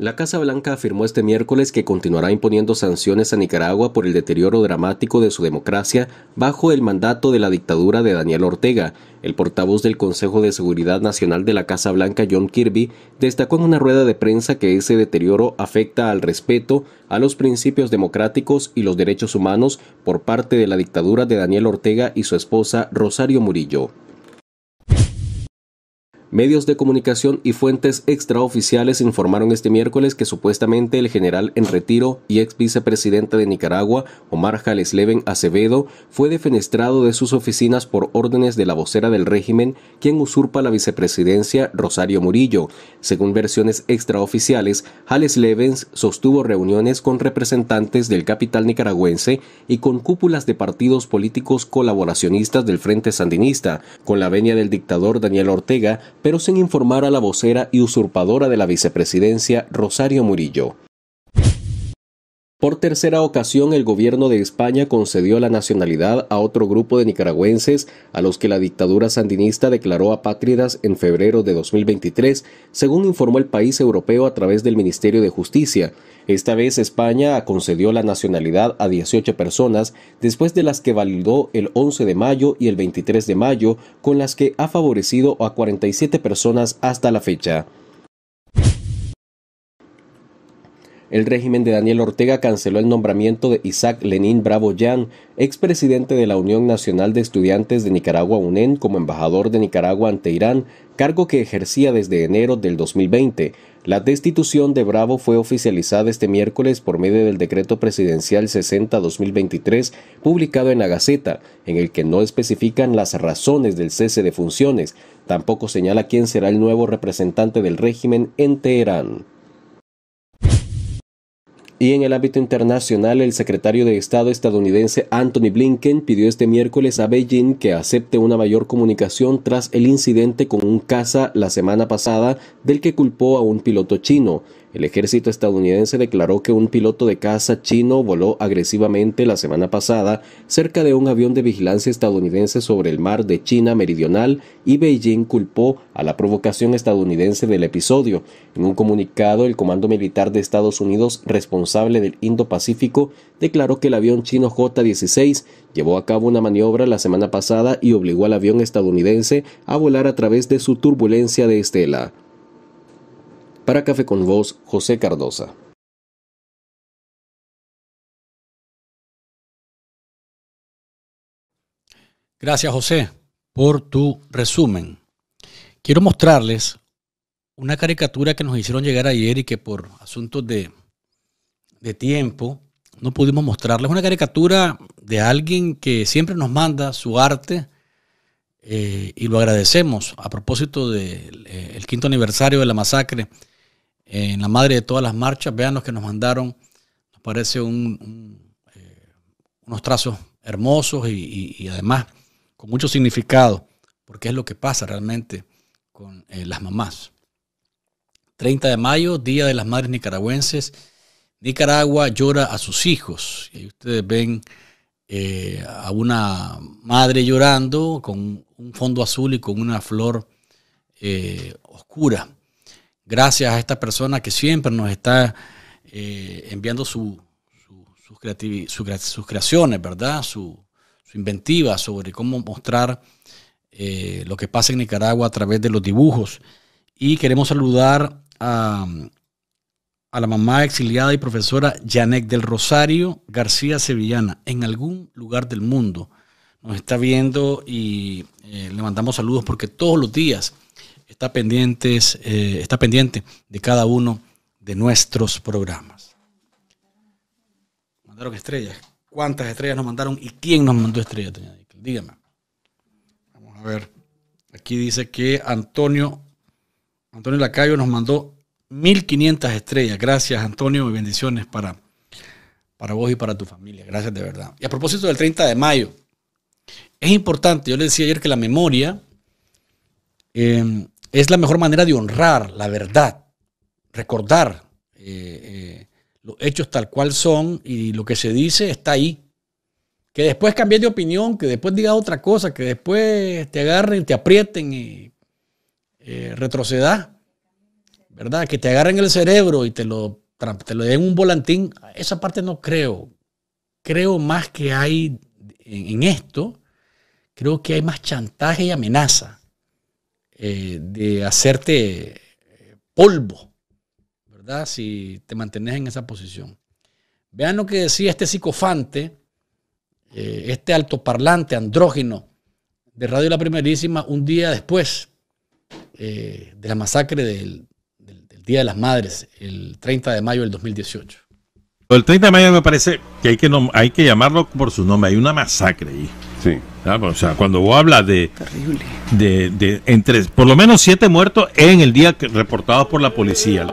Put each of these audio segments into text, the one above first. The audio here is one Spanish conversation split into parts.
La Casa Blanca afirmó este miércoles que continuará imponiendo sanciones a Nicaragua por el deterioro dramático de su democracia bajo el mandato de la dictadura de Daniel Ortega. El portavoz del Consejo de Seguridad Nacional de la Casa Blanca, John Kirby, destacó en una rueda de prensa que ese deterioro afecta al respeto a los principios democráticos y los derechos humanos por parte de la dictadura de Daniel Ortega y su esposa Rosario Murillo. Medios de comunicación y fuentes extraoficiales informaron este miércoles que supuestamente el general en retiro y ex vicepresidente de Nicaragua, Omar Jales Leven Acevedo, fue defenestrado de sus oficinas por órdenes de la vocera del régimen, quien usurpa la vicepresidencia, Rosario Murillo. Según versiones extraoficiales, Jales sostuvo reuniones con representantes del capital nicaragüense y con cúpulas de partidos políticos colaboracionistas del Frente Sandinista, con la venia del dictador Daniel Ortega, pero sin informar a la vocera y usurpadora de la vicepresidencia, Rosario Murillo. Por tercera ocasión, el gobierno de España concedió la nacionalidad a otro grupo de nicaragüenses a los que la dictadura sandinista declaró apátridas en febrero de 2023, según informó el país europeo a través del Ministerio de Justicia. Esta vez España concedió la nacionalidad a 18 personas, después de las que validó el 11 de mayo y el 23 de mayo, con las que ha favorecido a 47 personas hasta la fecha. El régimen de Daniel Ortega canceló el nombramiento de Isaac Lenín Bravo Yan, expresidente de la Unión Nacional de Estudiantes de Nicaragua UNEN, como embajador de Nicaragua ante Irán, cargo que ejercía desde enero del 2020. La destitución de Bravo fue oficializada este miércoles por medio del decreto presidencial 60-2023 publicado en la Gaceta, en el que no especifican las razones del cese de funciones, tampoco señala quién será el nuevo representante del régimen en Teherán. Y en el ámbito internacional, el secretario de Estado estadounidense Anthony Blinken pidió este miércoles a Beijing que acepte una mayor comunicación tras el incidente con un caza la semana pasada del que culpó a un piloto chino. El ejército estadounidense declaró que un piloto de caza chino voló agresivamente la semana pasada cerca de un avión de vigilancia estadounidense sobre el mar de China Meridional y Beijing culpó a la provocación estadounidense del episodio. En un comunicado, el Comando Militar de Estados Unidos responsable del Indo-Pacífico declaró que el avión chino J-16 llevó a cabo una maniobra la semana pasada y obligó al avión estadounidense a volar a través de su turbulencia de estela. Para Café con Voz, José Cardosa. Gracias José por tu resumen. Quiero mostrarles una caricatura que nos hicieron llegar ayer y que por asuntos de, tiempo no pudimos mostrarles. Una caricatura de alguien que siempre nos manda su arte eh, y lo agradecemos a propósito del eh, quinto aniversario de la masacre en la madre de todas las marchas. Vean los que nos mandaron. Nos parece un, eh, unos trazos hermosos y, además con mucho significado, porque es lo que pasa realmente con eh, las mamás. 30 de mayo, Día de las Madres Nicaragüenses. Nicaragua llora a sus hijos. Y ustedes ven eh, a una madre llorando con un fondo azul y con una flor oscura. Gracias a esta persona que siempre nos está eh, enviando sus, creaciones, ¿verdad? Su, inventiva sobre cómo mostrar eh, lo que pasa en Nicaragua a través de los dibujos. Y queremos saludar a, la mamá exiliada y profesora Janek del Rosario García Sevillana, en algún lugar del mundo. Nos está viendo y eh, le mandamos saludos porque todos los días está, pendientes, eh, está pendiente de cada uno de nuestros programas. Mandaron estrellas. ¿Cuántas estrellas nos mandaron y quién nos mandó estrellas, doña Dígame. Vamos a ver. Aquí dice que Antonio, Antonio Lacayo nos mandó 1500 estrellas. Gracias, Antonio, y bendiciones para, para vos y para tu familia. Gracias de verdad. Y a propósito del 30 de mayo, es importante, yo le decía ayer que la memoria eh, es la mejor manera de honrar la verdad, recordar eh, eh, los hechos tal cual son y lo que se dice está ahí. Que después cambies de opinión, que después digas otra cosa, que después te agarren, te aprieten y eh, retrocedas, ¿verdad? Que te agarren el cerebro y te lo, te lo den un volantín. Esa parte no creo. Creo más que hay en esto, creo que hay más chantaje y amenaza eh, de hacerte eh, polvo, ¿verdad? Si te mantienes en esa posición. Vean lo que decía este psicofante, eh, este altoparlante andrógeno de Radio La Primerísima un día después de la masacre del, Día de las Madres, el 30 de mayo del 2018. El 30 de mayo me parece que hay que, hay que llamarlo por su nombre. Hay una masacre ahí. Sí. Ah, pues, o sea, cuando vos hablas de, de, entre por lo menos siete muertos en el día reportados por la policía.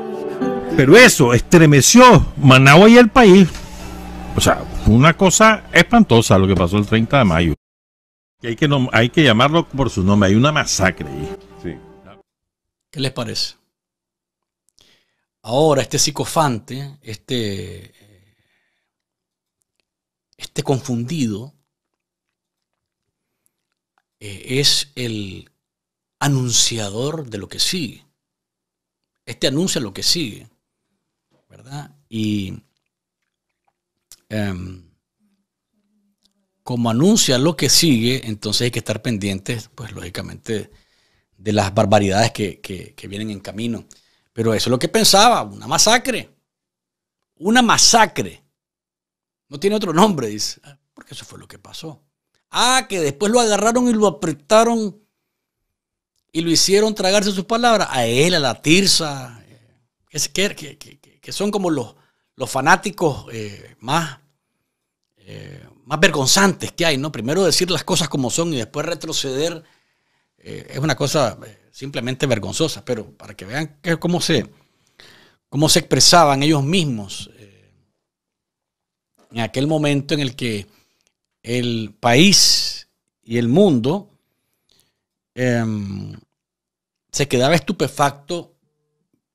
Pero eso estremeció Managua y el país. O sea, una cosa espantosa lo que pasó el 30 de mayo. Hay que, hay que llamarlo por su nombre, hay una masacre ahí. Sí. ¿Qué les parece? Ahora, este psicofante, este, eh, este confundido, eh, es el anunciador de lo que sigue. Este anuncia lo que sigue, ¿verdad? Y em, como anuncia lo que sigue, entonces hay que estar pendientes, pues lógicamente, de las barbaridades que, que vienen en camino. Pero eso es lo que pensaba, una masacre. Una masacre. No tiene otro nombre, dice, porque eso fue lo que pasó. Ah, que después lo agarraron y lo apretaron y lo hicieron tragarse sus palabras. A él, a la Tirsa, eh, que, que, son como los, los fanáticos eh, más, eh, más vergonzantes que hay, ¿no? Primero decir las cosas como son y después retroceder es una cosa simplemente vergonzosa, pero para que vean cómo, se, cómo se expresaban ellos mismos en aquel momento en el que el país y el mundo em, se quedaba estupefacto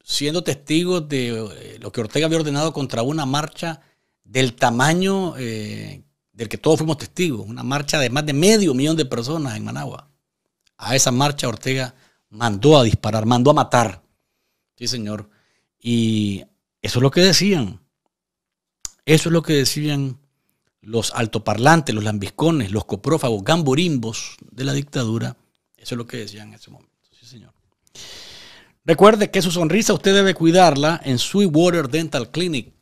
siendo testigos de eh, lo que Ortega había ordenado contra una marcha del tamaño eh, del que todos fuimos testigos, una marcha de más de medio millón de personas en Managua. A esa marcha Ortega mandó a disparar, mandó a matar. Sí, señor. Y eso es lo que decían. Eso es lo que decían los altoparlantes, los lambiscones, los coprófagos, gamborimbos de la dictadura. Eso es lo que decían en ese momento. Sí, señor. Recuerde que su sonrisa usted debe cuidarla en Sweetwater Dental Clinic.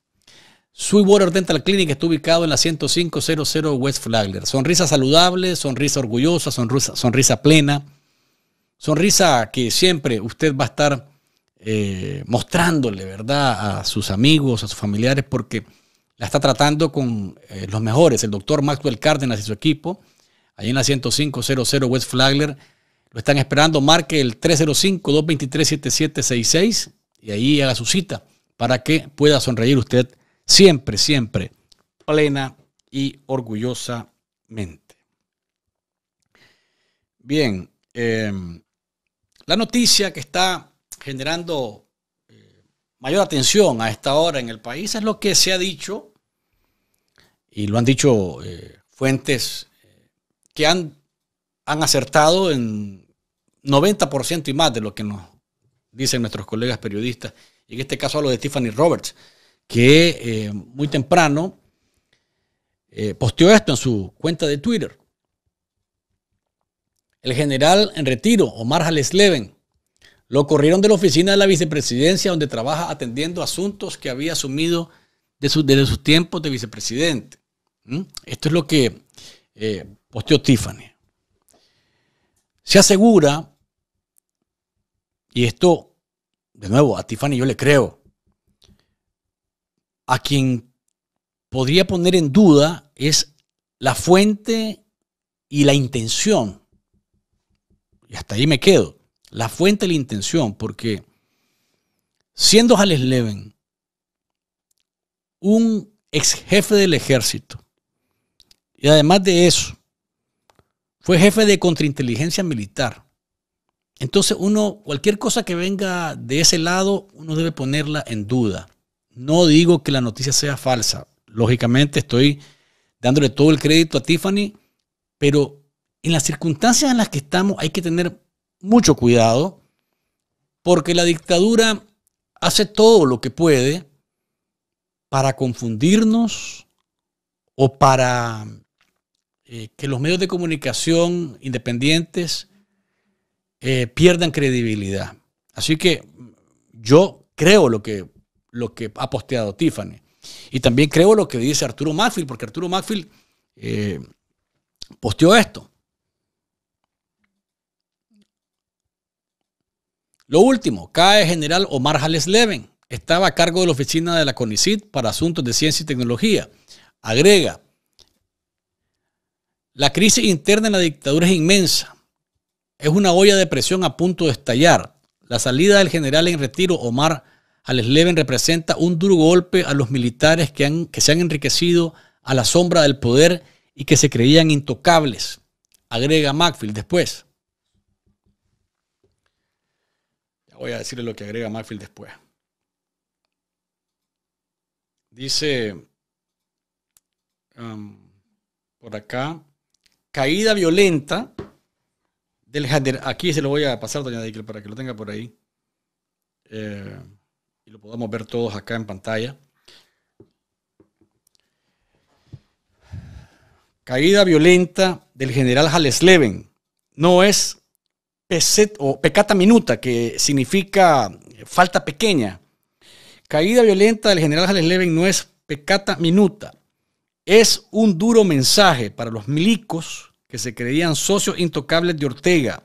Sweetwater Dental Clinic está ubicado en la 10500 West Flagler. Sonrisa saludable, sonrisa orgullosa, sonrisa, sonrisa plena. Sonrisa que siempre usted va a estar eh, mostrándole, ¿verdad? A sus amigos, a sus familiares, porque la está tratando con eh, los mejores, el doctor Maxwell Cárdenas y su equipo, allí en la 10500 West Flagler. Lo están esperando, marque el 305-223-7766 y ahí haga su cita para que pueda sonreír usted siempre, siempre, plena y orgullosamente. Bien, em, la noticia que está generando eh, mayor atención a esta hora en el país es lo que se ha dicho y lo han dicho eh, fuentes eh, que han, han acertado en 90% y más de lo que nos dicen nuestros colegas periodistas, y en este caso a lo de Tiffany Roberts, que eh, muy temprano posteó esto en su cuenta de Twitter. El general en retiro, Omar Jales lo corrieron de la oficina de la vicepresidencia donde trabaja atendiendo asuntos que había asumido de sus desde sus tiempos de vicepresidente. ¿Mm? Esto es lo que eh, posteó Tiffany. Se asegura, y esto, de nuevo, a Tiffany yo le creo, a quien podría poner en duda es la fuente y la intención. Y hasta ahí me quedo. La fuente y la intención, porque siendo Jales Leven un ex jefe del ejército, y además de eso, fue jefe de contrainteligencia militar. Entonces uno, cualquier cosa que venga de ese lado, uno debe ponerla en duda. No digo que la noticia sea falsa. Lógicamente estoy dándole todo el crédito a Tiffany, pero en las circunstancias en las que estamos hay que tener mucho cuidado porque la dictadura hace todo lo que puede para confundirnos o para eh, que los medios de comunicación independientes eh, pierdan credibilidad. Así que yo creo lo que, lo que ha posteado Tiffany. Y también creo lo que dice Arturo Macfield, porque Arturo Macfield eh, posteó esto. Lo último, cae general Omar Hales Leven. Estaba a cargo de la oficina de la CONICIT para asuntos de ciencia y tecnología. Agrega, la crisis interna en la dictadura es inmensa. Es una olla de presión a punto de estallar. La salida del general en retiro, Omar Alesleven, representa un duro golpe a los militares que, han, que se han enriquecido a la sombra del poder y que se creían intocables, agrega Macfield después. voy a decirle lo que agrega Macfield después. Dice um, por acá caída violenta del Aquí se lo voy a pasar, doña Dickel, para que lo tenga por ahí. Eh, y lo podamos ver todos acá en pantalla. Caída violenta del general Halesleben. No es peset, o pecata minuta, que significa falta pequeña. Caída violenta del general Halesleben no es pecata minuta. Es un duro mensaje para los milicos que se creían socios intocables de Ortega.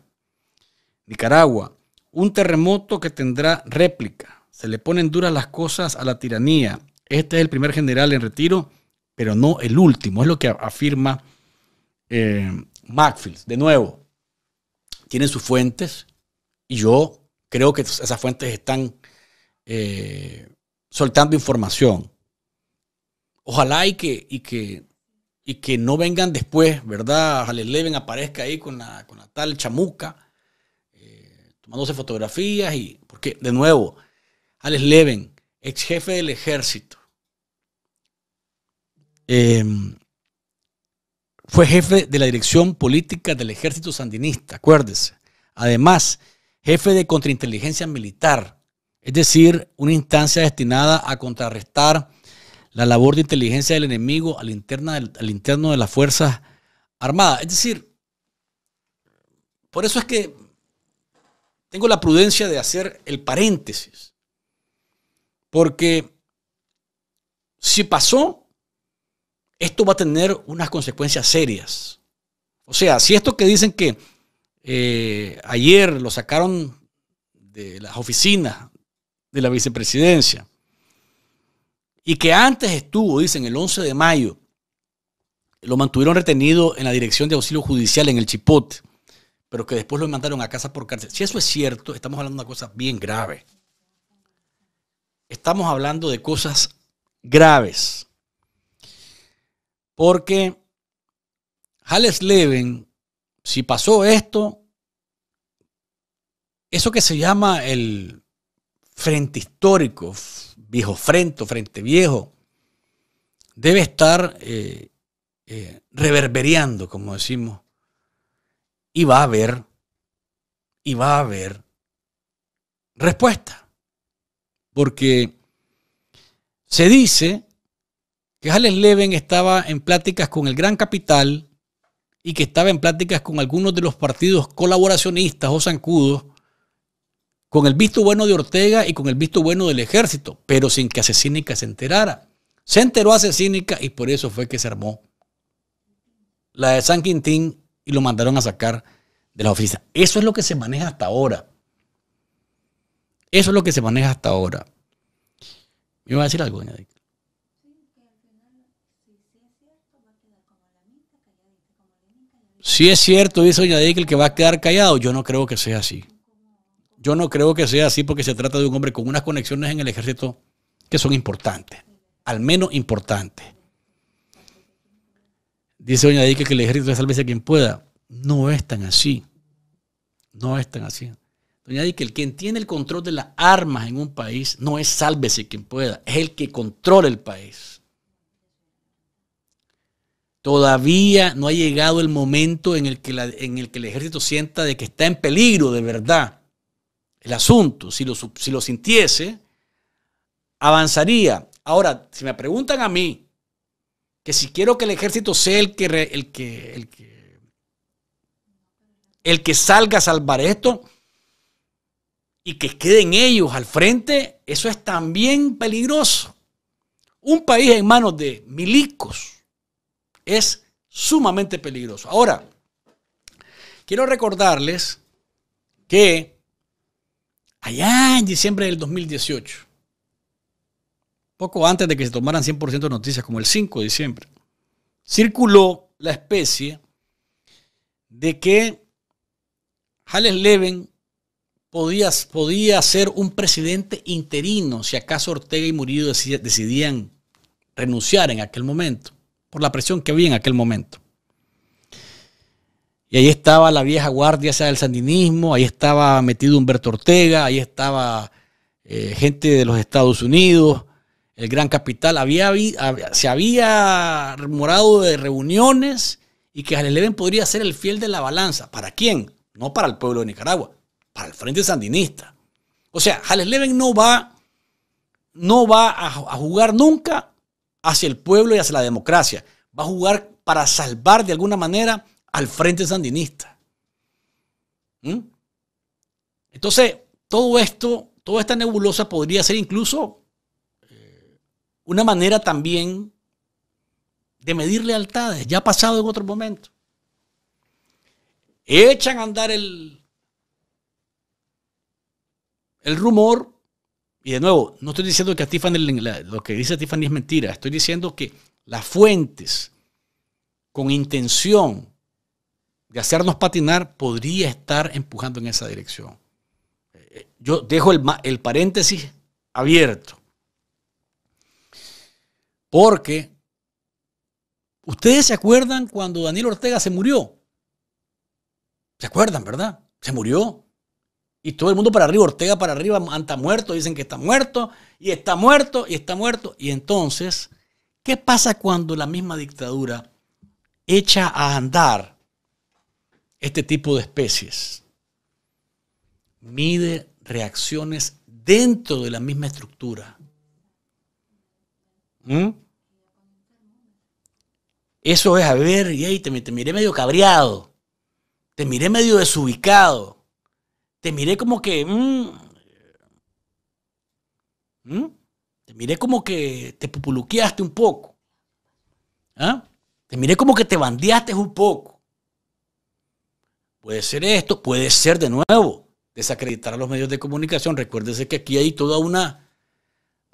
Nicaragua, un terremoto que tendrá réplica. Se le ponen duras las cosas a la tiranía. Este es el primer general en retiro, pero no el último. Es lo que afirma eh, Macfield. De nuevo, tienen sus fuentes y yo creo que esas fuentes están eh, soltando información. Ojalá y que y que no vengan después, ¿verdad? Alex Leven aparezca ahí con la, tal chamuca, eh, tomándose fotografías y. Porque, de nuevo, Alex Leven, ex jefe del ejército, em, fue jefe de la dirección política del ejército sandinista, acuérdese. Además, jefe de contrainteligencia militar, es decir, una instancia destinada a contrarrestar la labor de inteligencia del enemigo al, al interno de las Fuerzas Armadas. Es decir, por eso es que tengo la prudencia de hacer el paréntesis. Porque si pasó, esto va a tener unas consecuencias serias. O sea, si esto que dicen que eh, ayer lo sacaron de las oficinas de la vicepresidencia, y que antes estuvo, dicen, el 11 de mayo, lo mantuvieron retenido en la dirección de auxilio judicial en el Chipote, pero que después lo mandaron a casa por cárcel. Si eso es cierto, estamos hablando de una cosa bien grave. Estamos hablando de cosas graves. Porque Hales Leven, si pasó esto, eso que se llama el frente histórico, viejo frente frente viejo, debe estar eh, eh, reverberando, como decimos, y va a haber, y va a haber respuesta. Porque se dice que Alex Leven estaba en pláticas con el gran capital y que estaba en pláticas con algunos de los partidos colaboracionistas o zancudos con el visto bueno de Ortega y con el visto bueno del ejército, pero sin que Asesínica se enterara. Se enteró Asesínica y por eso fue que se armó la de San Quintín y lo mandaron a sacar de la oficina. Eso es lo que se maneja hasta ahora. Eso es lo que se maneja hasta ahora. ¿Me voy a decir algo, doña Si es cierto, dice doña que el que va a quedar callado, yo no creo que sea así. Yo no creo que sea así porque se trata de un hombre con unas conexiones en el ejército que son importantes, al menos importantes. Dice Doña Dique que el ejército es sálvese quien pueda. No es tan así. No es tan así. Doña Dique, el quien tiene el control de las armas en un país no es sálvese quien pueda, es el que controla el país. Todavía no ha llegado el momento en el que, en el, que el ejército sienta de que está en peligro de verdad el asunto, si lo, si lo sintiese, avanzaría. Ahora, si me preguntan a mí, que si quiero que el ejército sea el que, el que, el que, el que salga a salvar esto y que queden ellos al frente, eso es también peligroso. Un país en manos de milicos es sumamente peligroso. Ahora, quiero recordarles que allá en diciembre del 2018, poco antes de que se tomaran 100% de noticias, como el 5 de diciembre, circuló la especie de que Hales Leven podía, podía ser un presidente interino si acaso Ortega y Murillo decidían renunciar en aquel momento, por la presión que había en aquel momento. Y ahí estaba la vieja guardia, sea del sandinismo, ahí estaba metido Humberto Ortega, ahí estaba eh, gente de los Estados Unidos, el gran capital. Había, se había morado de reuniones y que Leven podría ser el fiel de la balanza. ¿Para quién? No para el pueblo de Nicaragua, para el Frente Sandinista. O sea, Jales no va, no va a jugar nunca hacia el pueblo y hacia la democracia. Va a jugar para salvar de alguna manera al Frente Sandinista. ¿Mm? Entonces, todo esto, toda esta nebulosa podría ser incluso eh, una manera también de medir lealtades, ya ha pasado en otro momento. Echan a andar el, el rumor, y de nuevo, no estoy diciendo que a Tiffany, lo que dice Tiffany es mentira, estoy diciendo que las fuentes con intención de hacernos patinar, podría estar empujando en esa dirección. Eh, yo dejo el, paréntesis abierto. Porque ustedes se acuerdan cuando Daniel Ortega se murió. ¿Se acuerdan, verdad? Se murió. Y todo el mundo para arriba, Ortega para arriba, anda muerto, dicen que está muerto, y está muerto, y está muerto. Y entonces, ¿qué pasa cuando la misma dictadura echa a andar este tipo de especies. Mide reacciones dentro de la misma estructura. ¿Mm? Eso es, a ver, y ahí te, miré medio cabreado, te miré medio desubicado, te miré como que... Mm, ¿Mm? Te miré como que te pupuluqueaste un poco. ¿ah? Te miré como que te bandeaste un poco. Puede ser esto, puede ser de nuevo desacreditar a los medios de comunicación. Recuérdense que aquí hay toda una,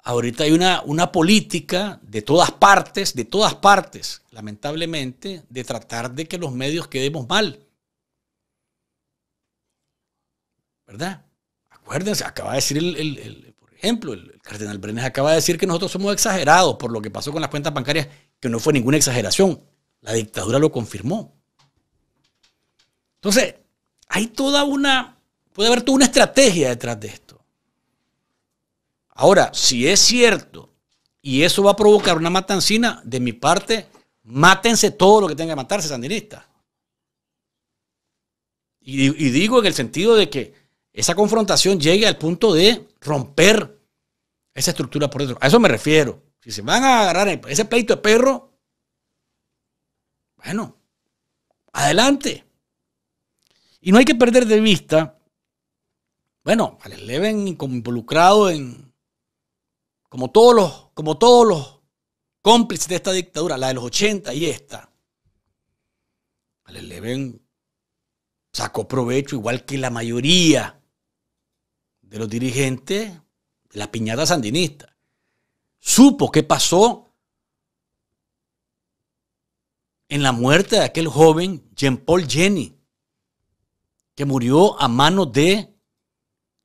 ahorita hay una, una política de todas partes, de todas partes, lamentablemente, de tratar de que los medios quedemos mal. ¿Verdad? Acuérdense, acaba de decir el, por ejemplo, el, cardenal Brenes acaba de decir que nosotros somos exagerados por lo que pasó con las cuentas bancarias, que no fue ninguna exageración. La dictadura lo confirmó. Entonces, hay toda una, puede haber toda una estrategia detrás de esto. Ahora, si es cierto y eso va a provocar una matancina, de mi parte, mátense todo lo que tenga que matarse, sandinistas. Y, y digo en el sentido de que esa confrontación llegue al punto de romper esa estructura por dentro. A eso me refiero. Si se van a agarrar ese pleito de perro, bueno, adelante. Y no hay que perder de vista, bueno, Alex como involucrado en, como todos los, como todos los cómplices de esta dictadura, la de los 80 y esta. Al Eleven sacó provecho, igual que la mayoría de los dirigentes de la piñata sandinista. Supo qué pasó en la muerte de aquel joven Jean-Paul Jenny que murió a manos de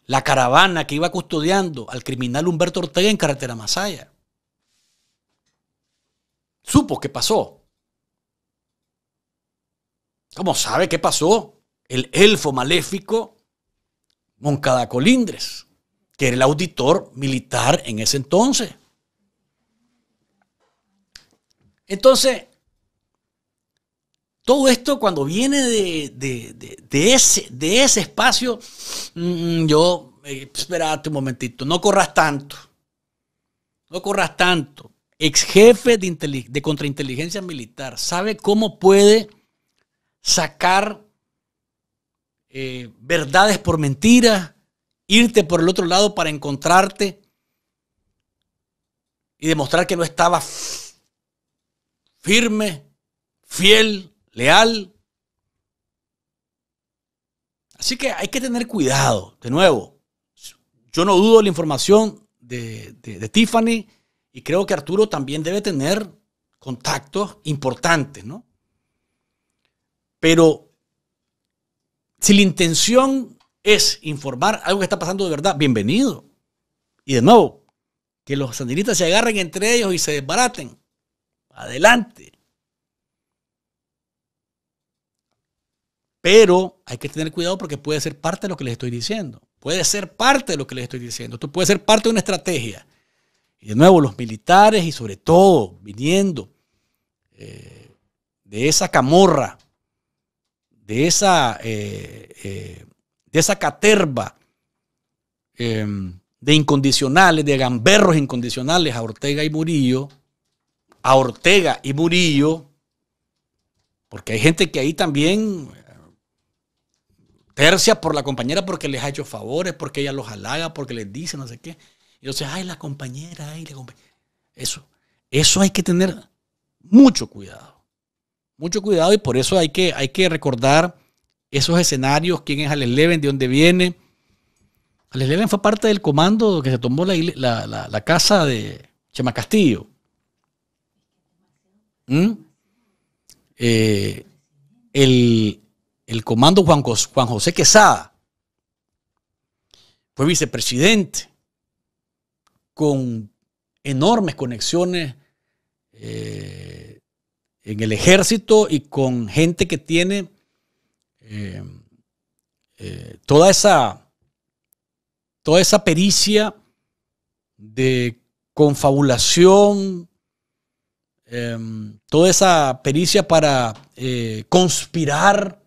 la caravana que iba custodiando al criminal Humberto Ortega en carretera Masaya. Supo qué pasó. ¿Cómo sabe qué pasó? El elfo maléfico Moncada Colindres, que era el auditor militar en ese entonces. Entonces, todo esto cuando viene de, ese, de ese espacio, mm, mm, yo, eh, espérate un momentito, no corras tanto, no corras tanto. Ex jefe de, de contrainteligencia militar sabe cómo puede sacar eh, verdades por mentiras, irte por el otro lado para encontrarte y demostrar que no estaba firme, fiel leal. Así que hay que tener cuidado, de nuevo. Yo no dudo la información de, Tiffany y creo que Arturo también debe tener contactos importantes, ¿no? Pero si la intención es informar algo que está pasando de verdad, bienvenido. Y de nuevo, que los sandinistas se agarren entre ellos y se desbaraten. Adelante. Pero hay que tener cuidado porque puede ser parte de lo que les estoy diciendo. Puede ser parte de lo que les estoy diciendo. Esto puede ser parte de una estrategia. Y de nuevo, los militares y sobre todo viniendo eh, de esa camorra, de esa, eh, eh, de esa caterva em, de incondicionales, de gamberros incondicionales a Ortega y Murillo, a Ortega y Murillo, porque hay gente que ahí también tercia por la compañera porque les ha hecho favores, porque ella los halaga, porque les dice no sé qué. Y entonces, ay, la compañera, ay, la compañera. Eso, eso hay que tener mucho cuidado. Mucho cuidado y por eso hay que, hay que recordar esos escenarios, quién es Alex Leven, de dónde viene. Alex Leven fue parte del comando que se tomó la, casa de Chema Castillo. ¿Mm? Eh, el, el comando Juan, José Quesada fue vicepresidente con enormes conexiones eh, en el ejército y con gente que tiene eh, eh, toda esa toda esa pericia de confabulación toda esa pericia para conspirar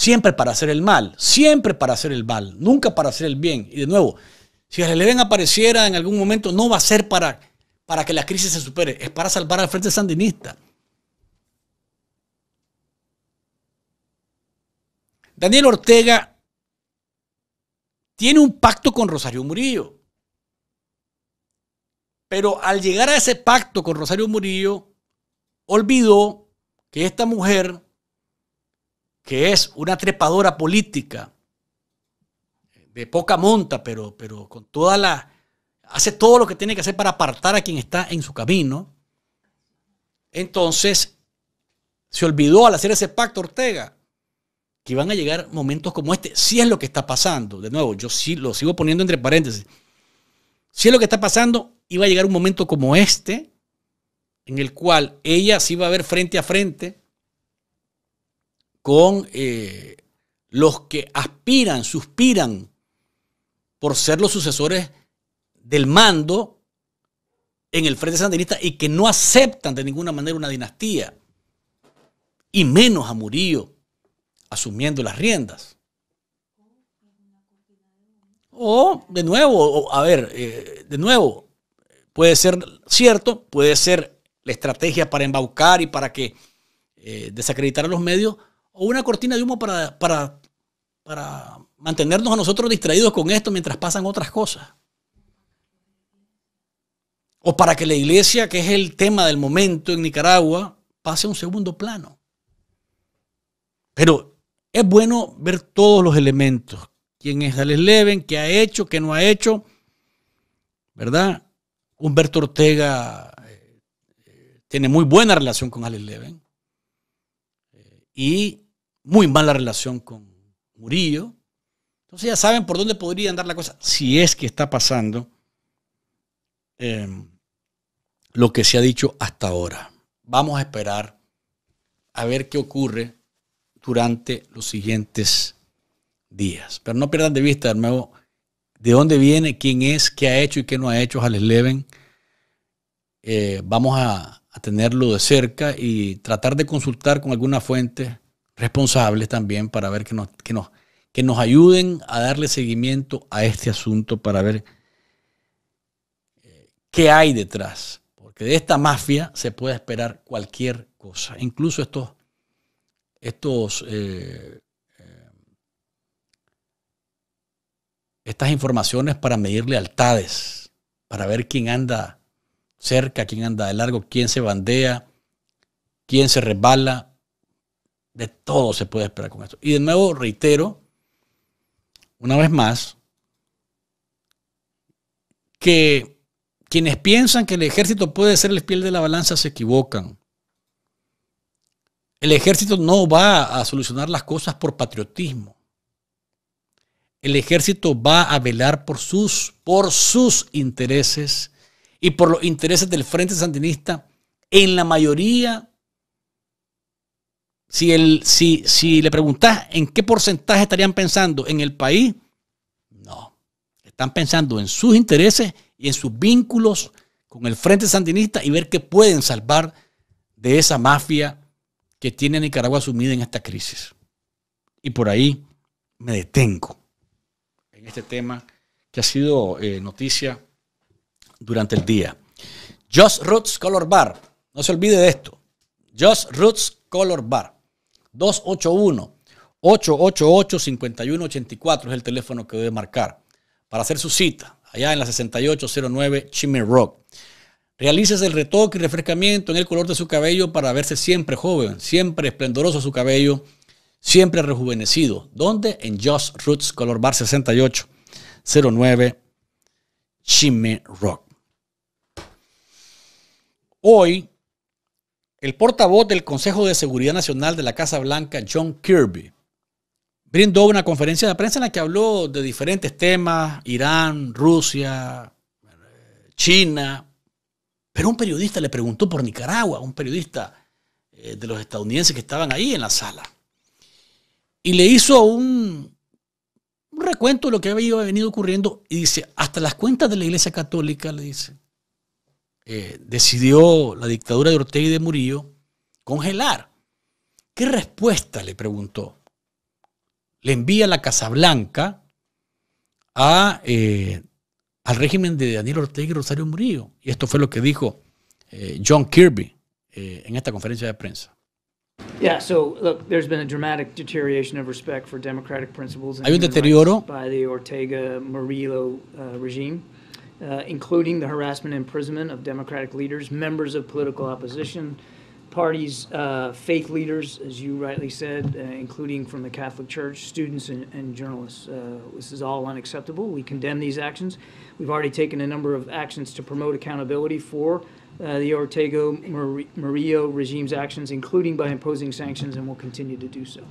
Siempre para hacer el mal, siempre para hacer el mal, nunca para hacer el bien. Y de nuevo, si el Eleven apareciera en algún momento, no va a ser para, para que la crisis se supere, es para salvar al Frente Sandinista. Daniel Ortega tiene un pacto con Rosario Murillo. Pero al llegar a ese pacto con Rosario Murillo, olvidó que esta mujer que es una trepadora política de poca monta, pero, pero con toda la... hace todo lo que tiene que hacer para apartar a quien está en su camino. Entonces, se olvidó al hacer ese pacto Ortega que iban a llegar momentos como este, si es lo que está pasando. De nuevo, yo sí lo sigo poniendo entre paréntesis. Si es lo que está pasando, iba a llegar un momento como este, en el cual ella se iba a ver frente a frente con eh, los que aspiran, suspiran por ser los sucesores del mando en el Frente Sandinista y que no aceptan de ninguna manera una dinastía, y menos a Murillo asumiendo las riendas. O, de nuevo, a ver, eh, de nuevo, puede ser cierto, puede ser la estrategia para embaucar y para que eh, desacreditar a los medios, o una cortina de humo para, para, para mantenernos a nosotros distraídos con esto mientras pasan otras cosas. O para que la iglesia, que es el tema del momento en Nicaragua, pase a un segundo plano. Pero es bueno ver todos los elementos. ¿Quién es Alex Leven? ¿Qué ha hecho? ¿Qué no ha hecho? ¿Verdad? Humberto Ortega eh, eh, tiene muy buena relación con Alex Leven y muy mala relación con Murillo. Entonces ya saben por dónde podría andar la cosa, si es que está pasando em, lo que se ha dicho hasta ahora. Vamos a esperar a ver qué ocurre durante los siguientes días. Pero no pierdan de vista de nuevo de dónde viene, quién es, qué ha hecho y qué no ha hecho Jales Leven. Eh, vamos a, a tenerlo de cerca y tratar de consultar con alguna fuente responsable también para ver que nos, que nos, ayuden a darle seguimiento a este asunto para ver eh, qué hay detrás. Porque de esta mafia se puede esperar cualquier cosa. Incluso estos, estos eh, eh, estas informaciones para medir lealtades, para ver quién anda cerca, quién anda de largo, quién se bandea, quién se resbala. De todo se puede esperar con esto. Y de nuevo reitero, una vez más, que quienes piensan que el ejército puede ser el piel de la balanza se equivocan. El ejército no va a solucionar las cosas por patriotismo. El ejército va a velar por sus, por sus intereses y por los intereses del Frente Sandinista, en la mayoría, si, el, si, si le preguntás en qué porcentaje estarían pensando en el país, no. Están pensando en sus intereses y en sus vínculos con el Frente Sandinista y ver qué pueden salvar de esa mafia que tiene Nicaragua sumida en esta crisis. Y por ahí me detengo en este tema que ha sido eh, noticia durante el día. Just Roots Color Bar. No se olvide de esto. Just Roots Color Bar. 281-888-5184 es el teléfono que debe marcar para hacer su cita allá en la 6809 Chimney Rock. Realices el retoque y refrescamiento en el color de su cabello para verse siempre joven, siempre esplendoroso su cabello, siempre rejuvenecido. ¿Dónde? En Just Roots Color Bar 6809 Chimney Rock. Hoy, el portavoz del Consejo de Seguridad Nacional de la Casa Blanca, John Kirby, brindó una conferencia de prensa en la que habló de diferentes temas, Irán, Rusia, China, pero un periodista le preguntó por Nicaragua, un periodista eh, de los estadounidenses que estaban ahí en la sala, y le hizo un, recuento de lo que había venido ocurriendo y dice, hasta las cuentas de la Iglesia Católica, le dice, eh, decidió la dictadura de Ortega y de Murillo congelar. ¿Qué respuesta le preguntó? Le envía la Casablanca a, eh, al régimen de Daniel Ortega y Rosario Murillo. Y esto fue lo que dijo eh, John Kirby en esta conferencia de prensa. Hay un deterioro uh, including the harassment and imprisonment of Democratic leaders, members of political opposition parties, uh, faith leaders, as you rightly said, uh, including from the Catholic Church, students, and, and journalists. Uh, this is all unacceptable. We condemn these actions. We've already taken a number of actions to promote accountability for uh, the Ortega Murillo regime's actions, including by imposing sanctions, and will continue to do so.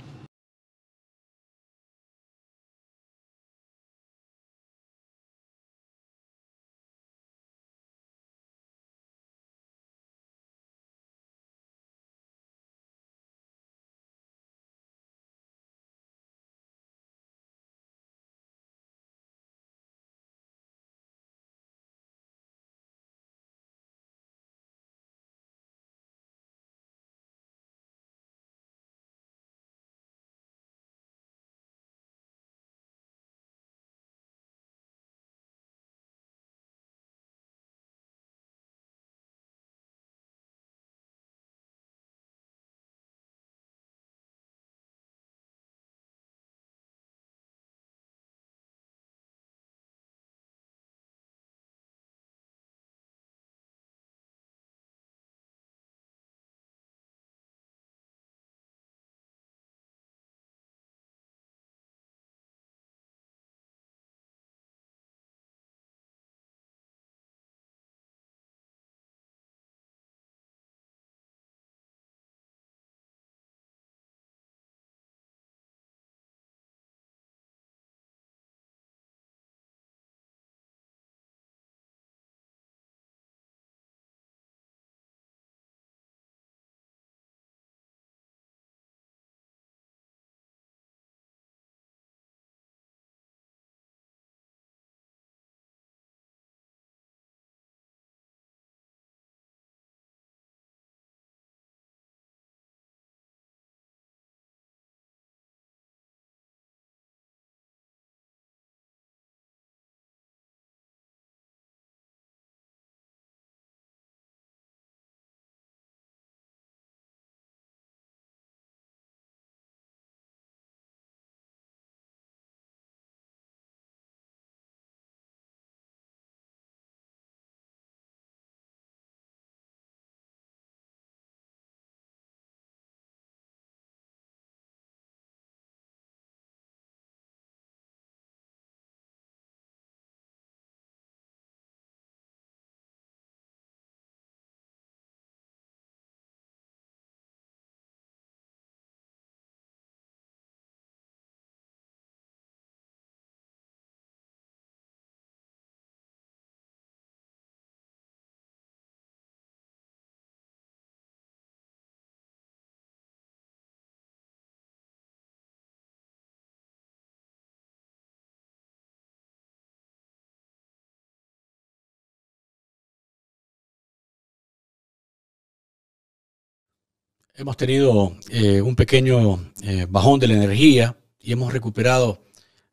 hemos tenido eh, un pequeño eh, bajón de la energía y hemos recuperado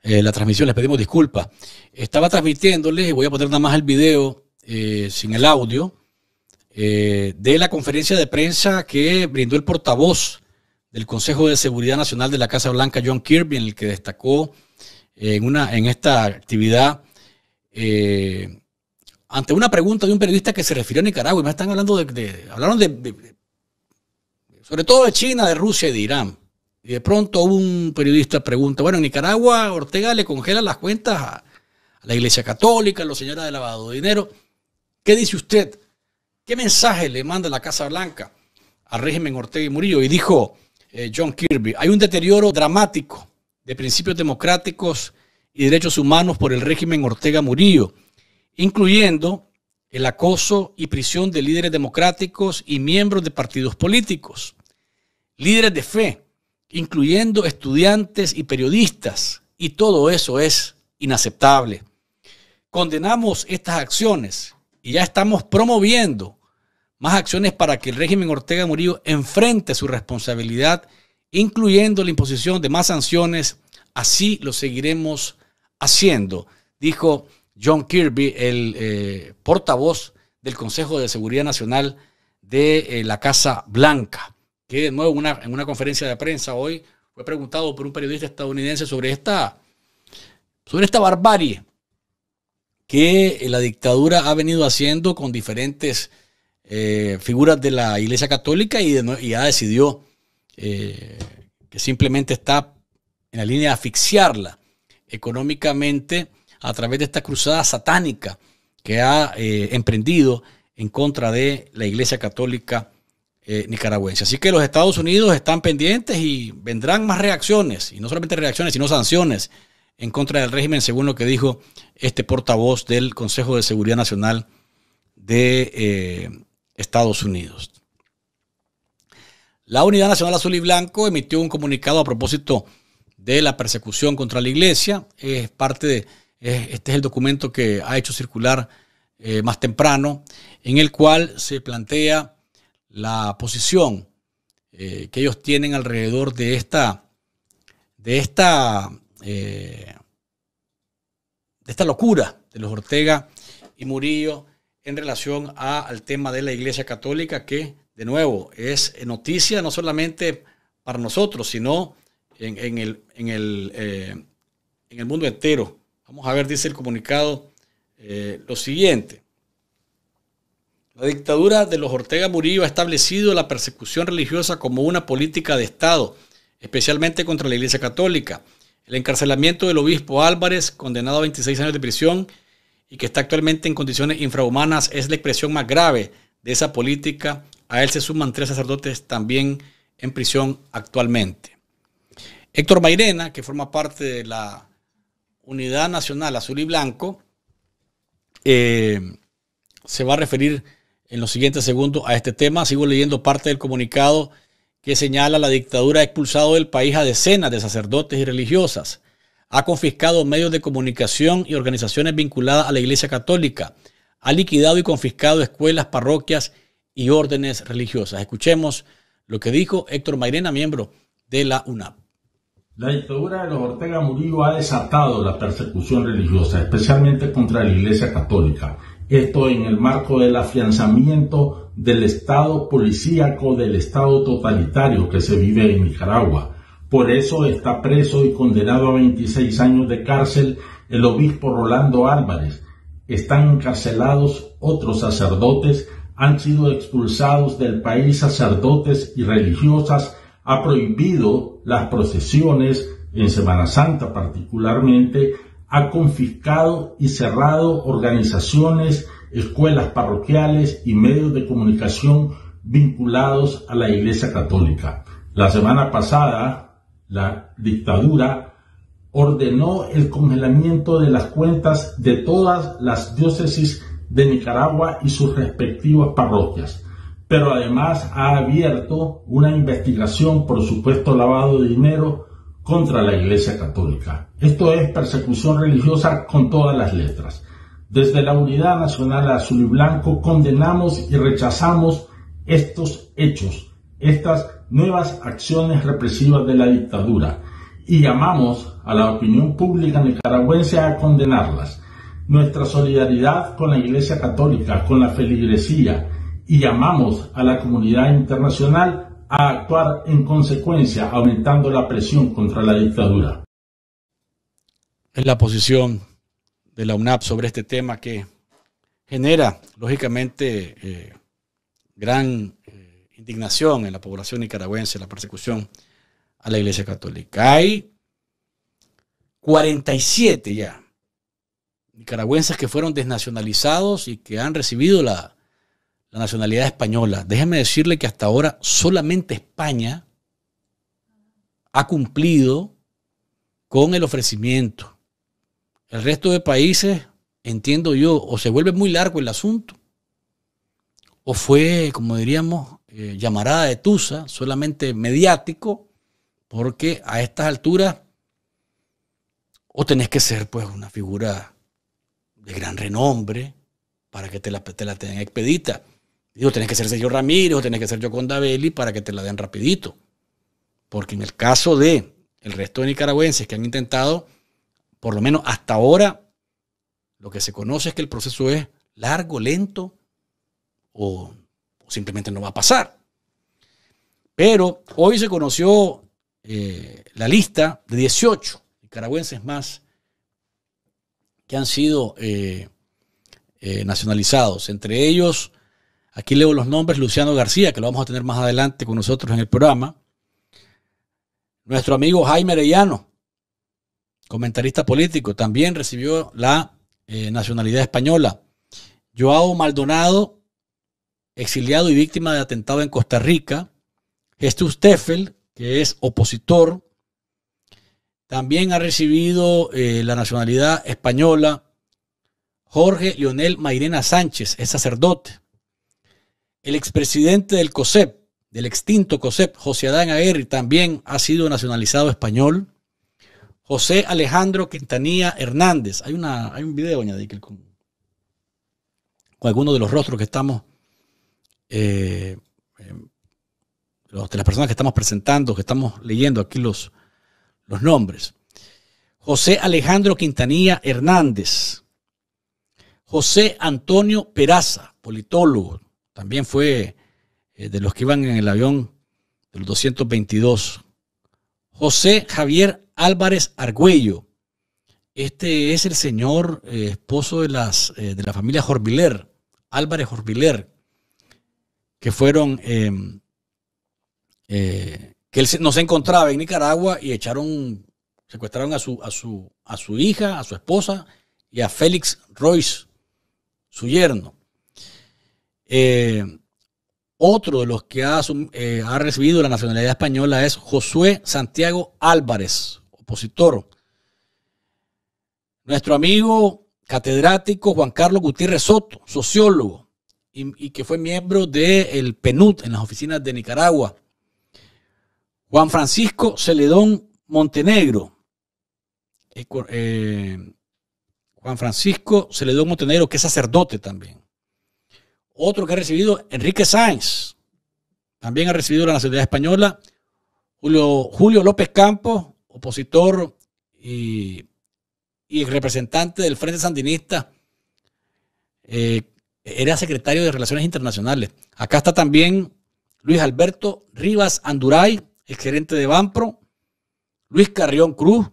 eh, la transmisión. Les pedimos disculpas. Estaba transmitiéndoles, voy a poner nada más el video sin el audio, de la conferencia de prensa que brindó el portavoz del Consejo de Seguridad Nacional de la Casa Blanca, John Kirby, en el que destacó en, una, en esta actividad ante una pregunta de un periodista que se refirió a Nicaragua. Y me están hablando de, hablaron de sobre todo de China, de Rusia y de Irán. Y de pronto un periodista pregunta, bueno, en Nicaragua Ortega le congela las cuentas a, la Iglesia Católica, a los señores de lavado de dinero. ¿Qué dice usted? ¿Qué mensaje le manda la Casa Blanca al régimen Ortega y Murillo? Y dijo eh, John Kirby, hay un deterioro dramático de principios democráticos y derechos humanos por el régimen Ortega Murillo, incluyendo el acoso y prisión de líderes democráticos y miembros de partidos políticos líderes de fe, incluyendo estudiantes y periodistas, y todo eso es inaceptable. Condenamos estas acciones y ya estamos promoviendo más acciones para que el régimen Ortega Murillo enfrente su responsabilidad, incluyendo la imposición de más sanciones. Así lo seguiremos haciendo, dijo John Kirby, el eh, portavoz del Consejo de Seguridad Nacional de eh, la Casa Blanca que de nuevo en una conferencia de prensa hoy fue preguntado por un periodista estadounidense sobre esta, sobre esta barbarie que eh, la dictadura ha venido haciendo con diferentes eh, figuras de la Iglesia Católica y, ha decidido decidió eh, que simplemente está en la línea de asfixiarla económicamente a través de esta cruzada satánica que ha emprendido en contra de la Iglesia Católica eh, nicaragüense. Así que los Estados Unidos están pendientes y vendrán más reacciones, y no solamente reacciones, sino sanciones en contra del régimen, según lo que dijo este portavoz del Consejo de Seguridad Nacional de eh, Estados Unidos. La Unidad Nacional Azul y Blanco emitió un comunicado a propósito de la persecución contra la iglesia. Es parte de, este es el documento que ha hecho circular eh, más temprano, en el cual se plantea la posición eh, que ellos tienen alrededor de esta, de esta, eh, de esta locura de los Ortega y Murillo en relación al tema de la Iglesia Católica, que de nuevo es noticia no solamente para nosotros, sino en, el, en, el, eh, en el mundo entero. Vamos a ver, dice el comunicado, lo siguiente. La dictadura de los Ortega Murillo ha establecido la persecución religiosa como una política de Estado, especialmente contra la Iglesia Católica. El encarcelamiento del obispo Álvarez, condenado a 26 años de prisión y que está actualmente en condiciones infrahumanas, es la expresión más grave de esa política. A él se suman tres sacerdotes también en prisión actualmente. Héctor Mairena, que forma parte de la Unidad Nacional Azul y Blanco, eh, se va a referir en los siguientes segundos a este tema. Sigo leyendo parte del comunicado que señala la dictadura ha expulsado del país a decenas de sacerdotes y religiosas. Ha confiscado medios de comunicación y organizaciones vinculadas a la Iglesia Católica. Ha liquidado y confiscado escuelas, parroquias y órdenes religiosas. Escuchemos lo que dijo Héctor Mairena, miembro de la UNAP. La dictadura de los Ortega Murillo ha desatado la persecución religiosa, especialmente contra la Iglesia Católica, esto en el marco del afianzamiento del Estado policíaco, del Estado totalitario que se vive en Nicaragua. Por eso está preso y condenado a 26 años de cárcel el obispo Rolando Álvarez. Están encarcelados otros sacerdotes, han sido expulsados del país sacerdotes y religiosas, ha prohibido las procesiones en Semana Santa particularmente ha confiscado y cerrado organizaciones, escuelas parroquiales y medios de comunicación vinculados a la Iglesia Católica. La semana pasada, la dictadura ordenó el congelamiento de las cuentas de todas las diócesis de Nicaragua y sus respectivas parroquias, pero además ha abierto una investigación por supuesto lavado de dinero contra la Iglesia Católica. Esto es persecución religiosa con todas las letras. Desde la Unidad Nacional Azul y Blanco condenamos y rechazamos estos hechos, estas nuevas acciones represivas de la dictadura y llamamos a la opinión pública nicaragüense a condenarlas. Nuestra solidaridad con la Iglesia Católica, con la feligresía y llamamos a la comunidad internacional a actuar en consecuencia, aumentando la presión contra la dictadura. Es la posición de la UNAP sobre este tema que genera, lógicamente, eh, gran eh, indignación en la población nicaragüense, la persecución a la Iglesia Católica. Hay 47 ya nicaragüenses que fueron desnacionalizados y que han recibido la nacionalidad española. Déjeme decirle que hasta ahora solamente España ha cumplido con el ofrecimiento. El resto de países, entiendo yo, o se vuelve muy largo el asunto, o fue, como diríamos, eh, llamarada de Tusa, solamente mediático, porque a estas alturas o tenés que ser pues una figura de gran renombre para que te la, te la tengan expedita. Digo, tenés que ser Sergio Ramírez o tenés que ser con Belli para que te la den rapidito. Porque en el caso de el resto de nicaragüenses que han intentado, por lo menos hasta ahora, lo que se conoce es que el proceso es largo, lento o, simplemente no va a pasar. Pero hoy se conoció eh, la lista de 18 nicaragüenses más que han sido eh, eh, nacionalizados. Entre ellos, Aquí leo los nombres, Luciano García, que lo vamos a tener más adelante con nosotros en el programa. Nuestro amigo Jaime Arellano, comentarista político, también recibió la eh, nacionalidad española. Joao Maldonado, exiliado y víctima de atentado en Costa Rica. Jesús Tefel, que es opositor, también ha recibido eh, la nacionalidad española. Jorge Lionel Mairena Sánchez es sacerdote. El expresidente del COSEP, del extinto COSEP, José Adán Aguirre, también ha sido nacionalizado español. José Alejandro Quintanilla Hernández. Hay, una, un video, añadí que con, algunos de los rostros que estamos, eh, em, de las personas que estamos presentando, que estamos leyendo aquí los, los nombres. José Alejandro Quintanilla Hernández. José Antonio Peraza, politólogo también fue eh, de los que iban en el avión del 222. José Javier Álvarez Argüello. Este es el señor eh, esposo de, las, eh, de la familia Jorbiler, Álvarez Jorviler, que fueron, em, que él no se encontraba en Nicaragua y echaron, secuestraron a su, a su, a su hija, a su esposa y a Félix Royce, su yerno. Eh, otro de los que eh, ha, recibido la nacionalidad española es Josué Santiago Álvarez, opositor. Nuestro amigo catedrático Juan Carlos Gutiérrez Soto, sociólogo, y, que fue miembro del el PNUD en las oficinas de Nicaragua. Juan Francisco Celedón Montenegro. Eh, Juan Francisco Celedón Montenegro, que es sacerdote también. Otro que ha recibido, Enrique Sáenz. También ha recibido la nacionalidad española. Julio, López Campos, opositor y, representante del Frente Sandinista, eh, era secretario de Relaciones Internacionales. Acá está también Luis Alberto Rivas Anduray, exgerente de Banpro. Luis Carrión Cruz,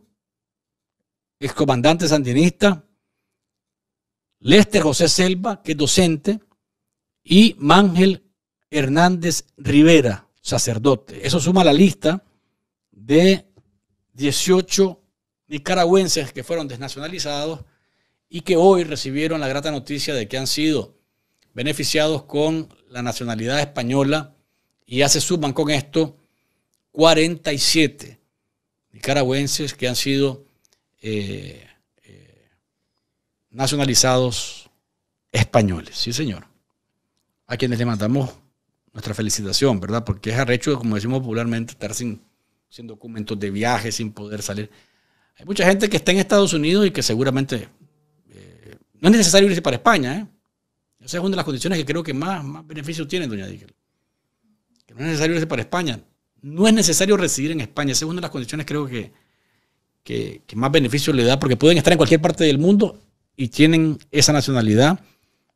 excomandante sandinista. Lester José Selva, que es docente y Mángel Hernández Rivera, sacerdote. Eso suma la lista de 18 nicaragüenses que fueron desnacionalizados y que hoy recibieron la grata noticia de que han sido beneficiados con la nacionalidad española y ya se suman con esto 47 nicaragüenses que han sido eh, eh, nacionalizados españoles. Sí, señor a quienes le mandamos nuestra felicitación, ¿verdad? Porque es arrecho, como decimos popularmente, estar sin, sin documentos de viaje, sin poder salir. Hay mucha gente que está en Estados Unidos y que seguramente eh, no es necesario irse para España. ¿eh? Esa es una de las condiciones que creo que más, más beneficios tiene, doña Díquel. Que no es necesario irse para España. No es necesario residir en España. Esa es una de las condiciones creo que, que, que más beneficio le da porque pueden estar en cualquier parte del mundo y tienen esa nacionalidad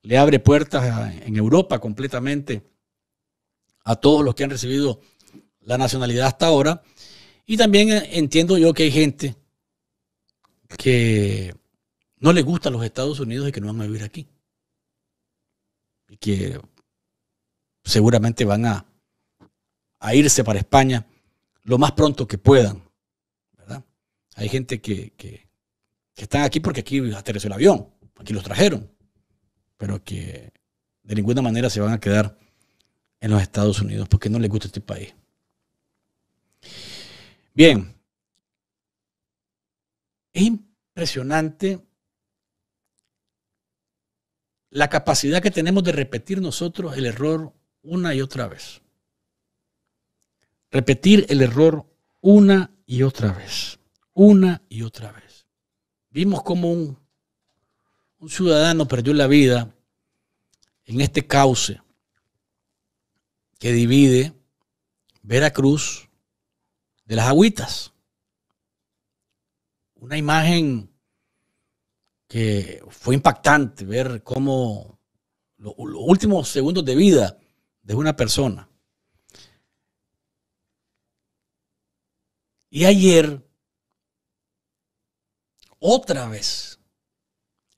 le abre puertas en Europa completamente a todos los que han recibido la nacionalidad hasta ahora. Y también eh, entiendo yo que hay gente que no le a los Estados Unidos y que no van a vivir aquí. Y que seguramente van a, irse para España lo más pronto que puedan. Hay gente que, que, que están aquí porque aquí aterrizó el avión, aquí los trajeron pero que de ninguna manera se van a quedar en los Estados Unidos porque no les gusta este país. Bien, es impresionante la capacidad que tenemos de repetir nosotros el error una y otra vez. Repetir el error una y otra vez, una y otra vez. Vimos como un un ciudadano perdió la vida en este cauce que divide Veracruz de las agüitas. Una imagen que fue impactante ver cómo los últimos segundos de vida de una persona. Y ayer, otra vez,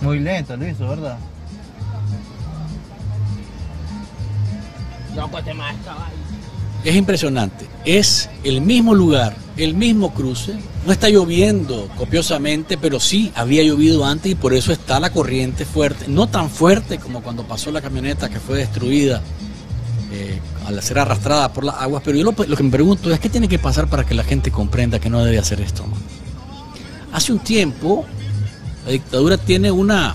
Muy lento Luis, ¿verdad? Pues, es impresionante. Es el mismo lugar, el mismo cruce. No está lloviendo copiosamente, pero sí había llovido antes y por eso está la corriente fuerte. No tan fuerte como cuando pasó la camioneta que fue destruida eh, ser arrastrada por las aguas, pero yo lo, que me pregunto es qué tiene que pasar para que la gente comprenda que no debe hacer esto. Hace un tiempo, la dictadura tiene una,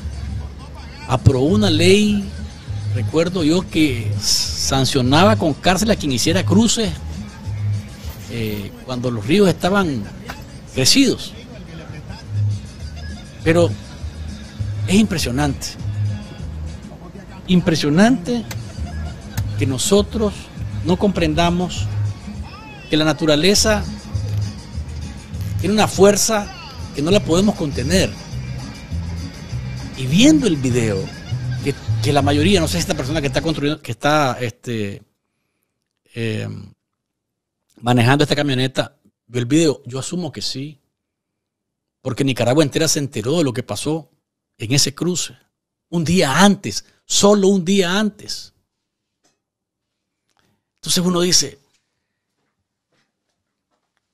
aprobó una ley, recuerdo yo, que sancionaba con cárcel a quien hiciera cruces eh, cuando los ríos estaban crecidos. Pero es impresionante. Impresionante que nosotros no comprendamos que la naturaleza tiene una fuerza que no la podemos contener. Y viendo el video, que, la mayoría, no sé si esta persona que está construyendo, que está este, eh, manejando esta camioneta, vio el video, yo asumo que sí. Porque Nicaragua entera se enteró de lo que pasó en ese cruce. Un día antes, solo un día antes. Entonces uno dice,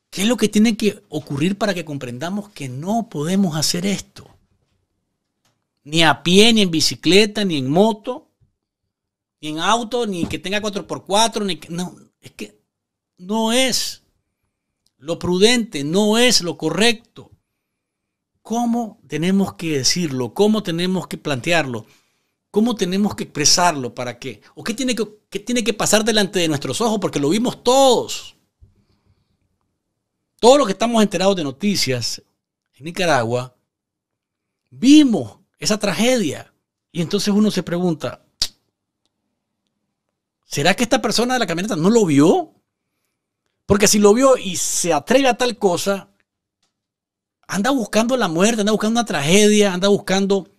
¿qué es lo que tiene que ocurrir para que comprendamos que no podemos hacer esto? Ni a pie, ni en bicicleta, ni en moto, ni en auto, ni que tenga 4x4, ni que, no, es que no es lo prudente, no es lo correcto. ¿Cómo tenemos que decirlo? ¿Cómo tenemos que plantearlo? ¿Cómo tenemos que expresarlo? ¿Para qué? ¿O qué tiene que, tiene que pasar delante de nuestros ojos? Porque lo vimos todos. Todos los que estamos enterados de noticias en Nicaragua, vimos esa tragedia. Y entonces uno se pregunta, ¿será que esta persona de la camioneta no lo vio? Porque si lo vio y se atreve a tal cosa, anda buscando la muerte, anda buscando una tragedia, anda buscando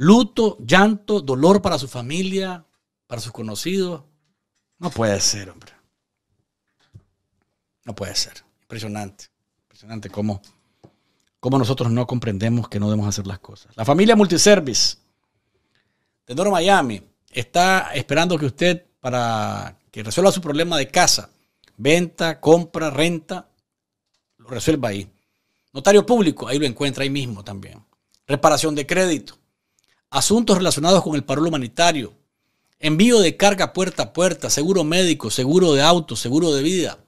Luto, llanto, dolor para su familia, para sus conocidos. No puede ser, hombre. No puede ser. Impresionante. Impresionante cómo, nosotros no comprendemos que no debemos hacer las cosas. La familia Multiservice de Noro Miami está esperando que usted, para que resuelva su problema de casa, venta, compra, renta, lo resuelva ahí. Notario público, ahí lo encuentra ahí mismo también. Reparación de crédito asuntos relacionados con el paro humanitario, envío de carga puerta a puerta, seguro médico, seguro de auto, seguro de vida,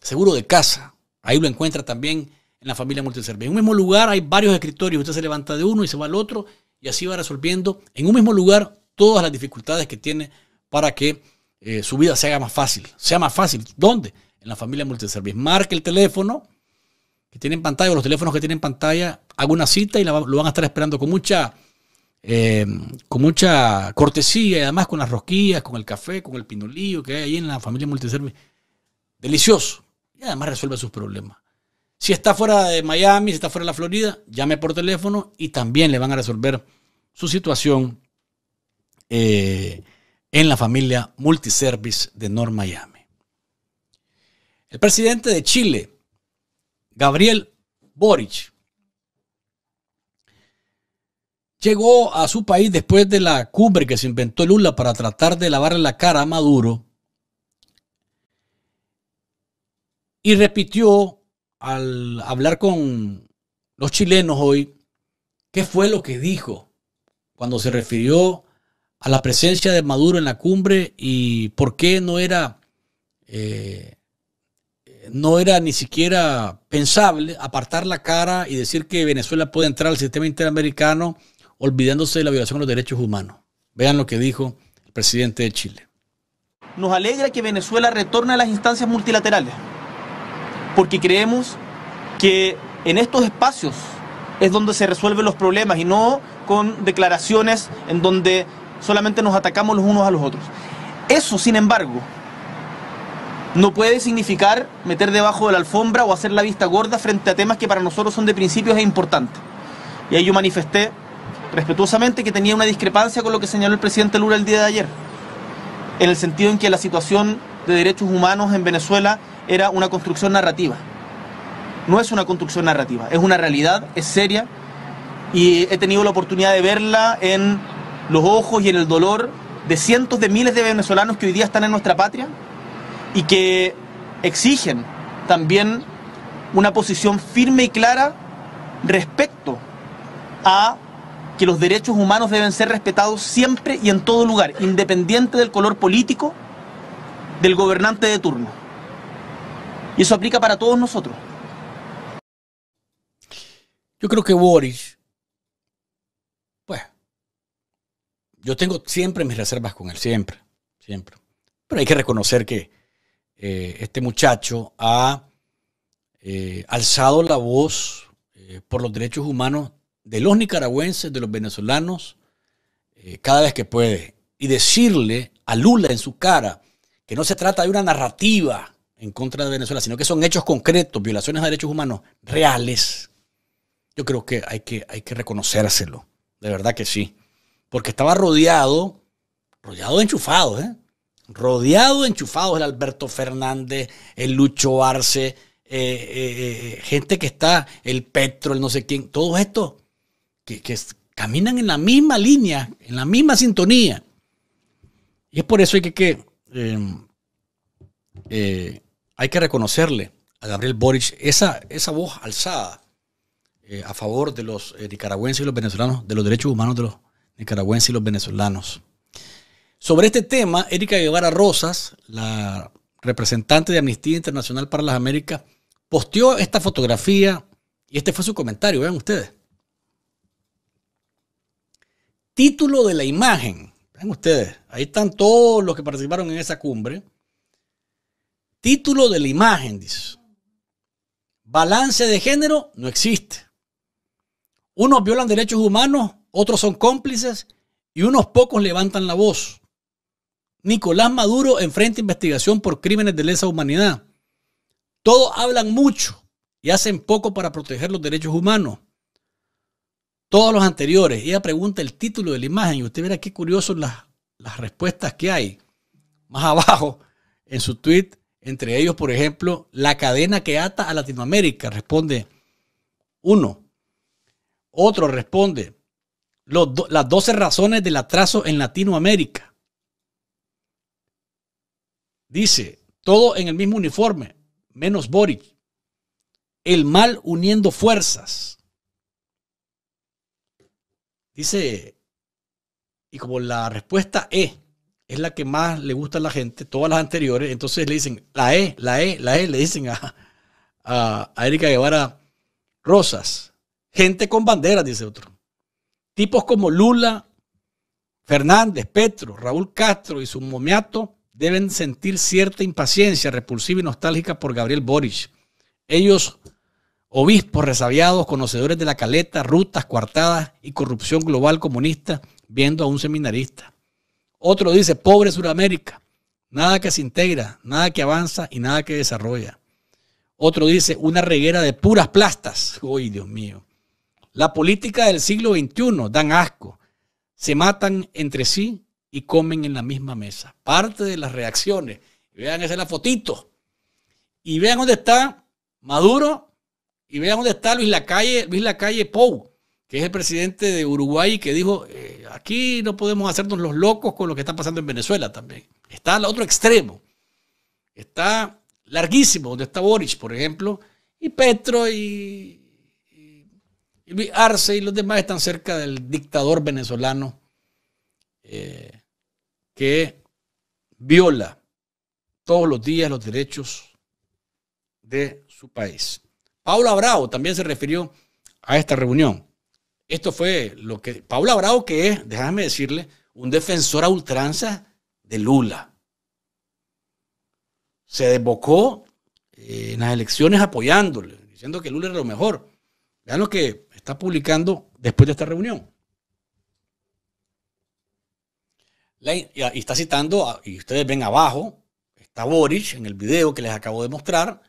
seguro de casa. Ahí lo encuentra también en la familia multiservicio. En un mismo lugar hay varios escritorios, usted se levanta de uno y se va al otro y así va resolviendo en un mismo lugar todas las dificultades que tiene para que eh, su vida se haga más fácil. Sea más fácil. ¿Dónde? En la familia multiservicio. Marque el teléfono que tiene en pantalla, o los teléfonos que tienen pantalla, haga una cita y lo van a estar esperando con mucha eh, con mucha cortesía y además con las rosquillas, con el café, con el pinolillo que hay ahí en la familia multiservice. Delicioso. Y además resuelve sus problemas. Si está fuera de Miami, si está fuera de la Florida, llame por teléfono y también le van a resolver su situación eh, en la familia multiservice de North Miami. El presidente de Chile, Gabriel Boric, llegó a su país después de la cumbre que se inventó Lula para tratar de lavarle la cara a Maduro y repitió al hablar con los chilenos hoy qué fue lo que dijo cuando se refirió a la presencia de Maduro en la cumbre y por qué no era eh, no era ni siquiera pensable apartar la cara y decir que Venezuela puede entrar al sistema interamericano olvidándose de la violación de los derechos humanos. Vean lo que dijo el presidente de Chile. Nos alegra que Venezuela retorne a las instancias multilaterales, porque creemos que en estos espacios es donde se resuelven los problemas y no con declaraciones en donde solamente nos atacamos los unos a los otros. Eso, sin embargo, no puede significar meter debajo de la alfombra o hacer la vista gorda frente a temas que para nosotros son de principios e importantes. Y ahí yo manifesté respetuosamente que tenía una discrepancia con lo que señaló el presidente Lula el día de ayer, en el sentido en que la situación de derechos humanos en Venezuela era una construcción narrativa. No es una construcción narrativa, es una realidad, es seria, y he tenido la oportunidad de verla en los ojos y en el dolor de cientos de miles de venezolanos que hoy día están en nuestra patria y que exigen también una posición firme y clara respecto a que los derechos humanos deben ser respetados siempre y en todo lugar, independiente del color político del gobernante de turno. Y eso aplica para todos nosotros. Yo creo que Boris, pues, yo tengo siempre mis reservas con él, siempre, siempre. Pero hay que reconocer que eh, este muchacho ha eh, alzado la voz eh, por los derechos humanos de los nicaragüenses, de los venezolanos, eh, cada vez que puede, y decirle a Lula en su cara que no se trata de una narrativa en contra de Venezuela, sino que son hechos concretos, violaciones a derechos humanos reales, yo creo que hay que, hay que reconocérselo, de verdad que sí, porque estaba rodeado, rodeado de enchufados, ¿eh? rodeado de enchufados, el Alberto Fernández, el Lucho Arce, eh, eh, gente que está, el Petro, el no sé quién, todo esto que, caminan en la misma línea, en la misma sintonía. Y es por eso que, em, eh, hay que reconocerle a Gabriel Boric esa, esa voz alzada eh, a favor de los eh, nicaragüenses y los venezolanos, de los derechos humanos de los nicaragüenses y los venezolanos. Sobre este tema, Erika Guevara Rosas, la representante de Amnistía Internacional para las Américas, posteó esta fotografía y este fue su comentario, vean ustedes título de la imagen. ven ustedes, ahí están todos los que participaron en esa cumbre. Título de la imagen, dice. Balance de género no existe. Unos violan derechos humanos, otros son cómplices y unos pocos levantan la voz. Nicolás Maduro enfrenta investigación por crímenes de lesa humanidad. Todos hablan mucho y hacen poco para proteger los derechos humanos todos los anteriores. Ella pregunta el título de la imagen y usted verá qué curioso las, las respuestas que hay. Más abajo en su tweet, entre ellos, por ejemplo, la cadena que ata a Latinoamérica, responde uno. Otro responde las 12 razones del atraso en Latinoamérica. Dice, todo en el mismo uniforme, menos Boric. El mal uniendo fuerzas. Dice, y como la respuesta E es la que más le gusta a la gente, todas las anteriores, entonces le dicen, la E, la E, la E, le dicen a, Erika Guevara Rosas. Gente con banderas, dice otro. Tipos como Lula, Fernández, Petro, Raúl Castro y su momiato deben sentir cierta impaciencia repulsiva y nostálgica por Gabriel Boric. Ellos Obispos resabiados, conocedores de la caleta, rutas, coartadas y corrupción global comunista, viendo a un seminarista. Otro dice, pobre Sudamérica, nada que se integra, nada que avanza y nada que desarrolla. Otro dice, una reguera de puras plastas. Uy, Dios mío. La política del siglo XXI dan asco. Se matan entre sí y comen en la misma mesa. Parte de las reacciones. Vean, esa es la fotito. Y vean dónde está Maduro y vean dónde está Luis Lacalle, Luis calle Pou, que es el presidente de Uruguay, que dijo, eh, aquí no podemos hacernos los locos con lo que está pasando en Venezuela también. Está al otro extremo. Está larguísimo, donde está Boris por ejemplo, y Petro y, Arce y los demás están cerca del dictador venezolano eh, que viola todos los días los derechos de su país. Paula Bravo también se refirió a esta reunión. Esto fue lo que Paula Bravo, que es, déjame decirle, un defensor a ultranza de Lula. Se desbocó eh, en las elecciones apoyándole, diciendo que Lula era lo mejor. Vean lo que está publicando después de esta reunión. y está citando, y ustedes ven abajo, está Boric en el video que les acabo de mostrar,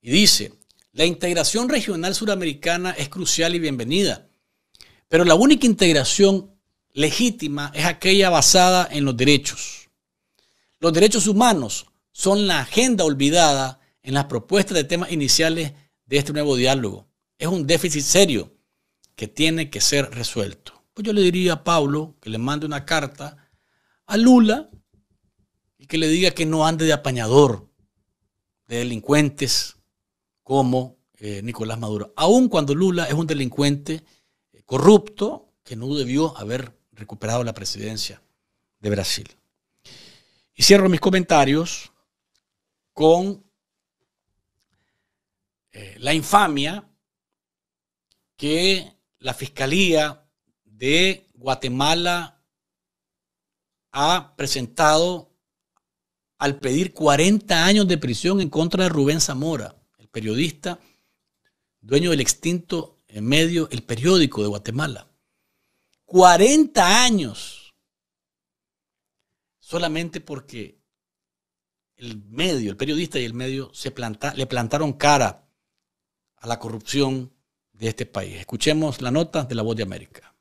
y dice, la integración regional suramericana es crucial y bienvenida, pero la única integración legítima es aquella basada en los derechos. Los derechos humanos son la agenda olvidada en las propuestas de temas iniciales de este nuevo diálogo. Es un déficit serio que tiene que ser resuelto. Pues yo le diría a Pablo que le mande una carta a Lula y que le diga que no ande de apañador, de delincuentes, como eh, Nicolás Maduro, aun cuando Lula es un delincuente eh, corrupto que no debió haber recuperado la presidencia de Brasil. Y cierro mis comentarios con eh, la infamia que la Fiscalía de Guatemala ha presentado al pedir 40 años de prisión en contra de Rubén Zamora periodista, dueño del extinto medio El Periódico de Guatemala. 40 años solamente porque el medio, el periodista y el medio se planta, le plantaron cara a la corrupción de este país. Escuchemos la nota de La Voz de América.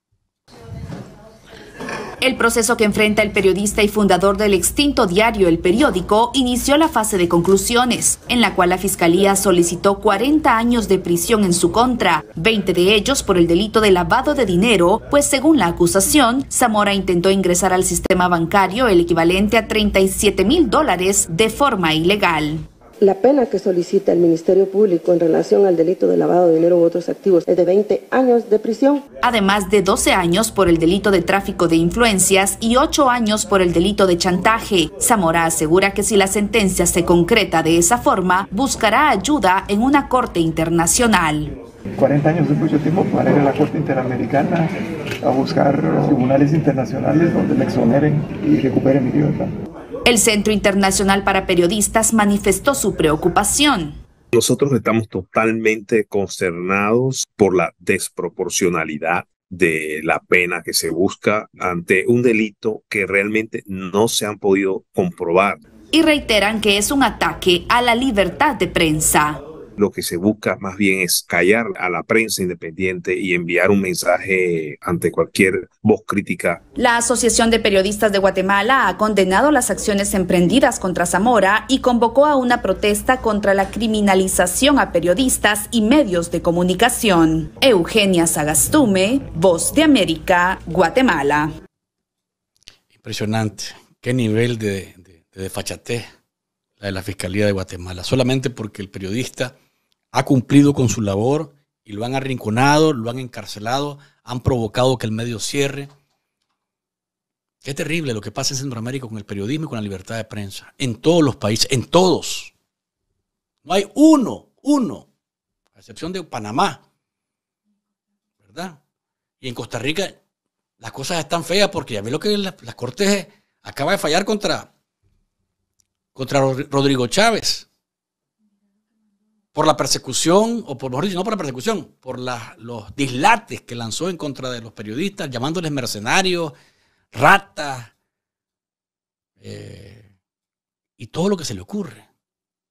El proceso que enfrenta el periodista y fundador del extinto diario El Periódico inició la fase de conclusiones, en la cual la Fiscalía solicitó 40 años de prisión en su contra, 20 de ellos por el delito de lavado de dinero, pues según la acusación, Zamora intentó ingresar al sistema bancario el equivalente a 37 mil dólares de forma ilegal. La pena que solicita el Ministerio Público en relación al delito de lavado de dinero u otros activos es de 20 años de prisión. Además de 12 años por el delito de tráfico de influencias y 8 años por el delito de chantaje. Zamora asegura que si la sentencia se concreta de esa forma, buscará ayuda en una corte internacional. 40 años es mucho tiempo para ir a la Corte Interamericana a buscar tribunales internacionales donde me exoneren y recuperen mi libertad. El Centro Internacional para Periodistas manifestó su preocupación. Nosotros estamos totalmente concernados por la desproporcionalidad de la pena que se busca ante un delito que realmente no se han podido comprobar. Y reiteran que es un ataque a la libertad de prensa lo que se busca más bien es callar a la prensa independiente y enviar un mensaje ante cualquier voz crítica. La Asociación de Periodistas de Guatemala ha condenado las acciones emprendidas contra Zamora y convocó a una protesta contra la criminalización a periodistas y medios de comunicación. Eugenia Sagastume, Voz de América, Guatemala. Impresionante. Qué nivel de, de, de la de la Fiscalía de Guatemala. Solamente porque el periodista ha cumplido con su labor y lo han arrinconado, lo han encarcelado, han provocado que el medio cierre. Qué terrible lo que pasa en Centroamérica con el periodismo y con la libertad de prensa. En todos los países, en todos. No hay uno, uno, a excepción de Panamá. ¿Verdad? Y en Costa Rica las cosas están feas porque ya ve lo que las Cortes acaba de fallar contra, contra Rodrigo Chávez por la persecución, o por mejor dicho, no por la persecución, por los dislates que lanzó en contra de los periodistas, llamándoles mercenarios, ratas, eh, y todo lo que se le ocurre,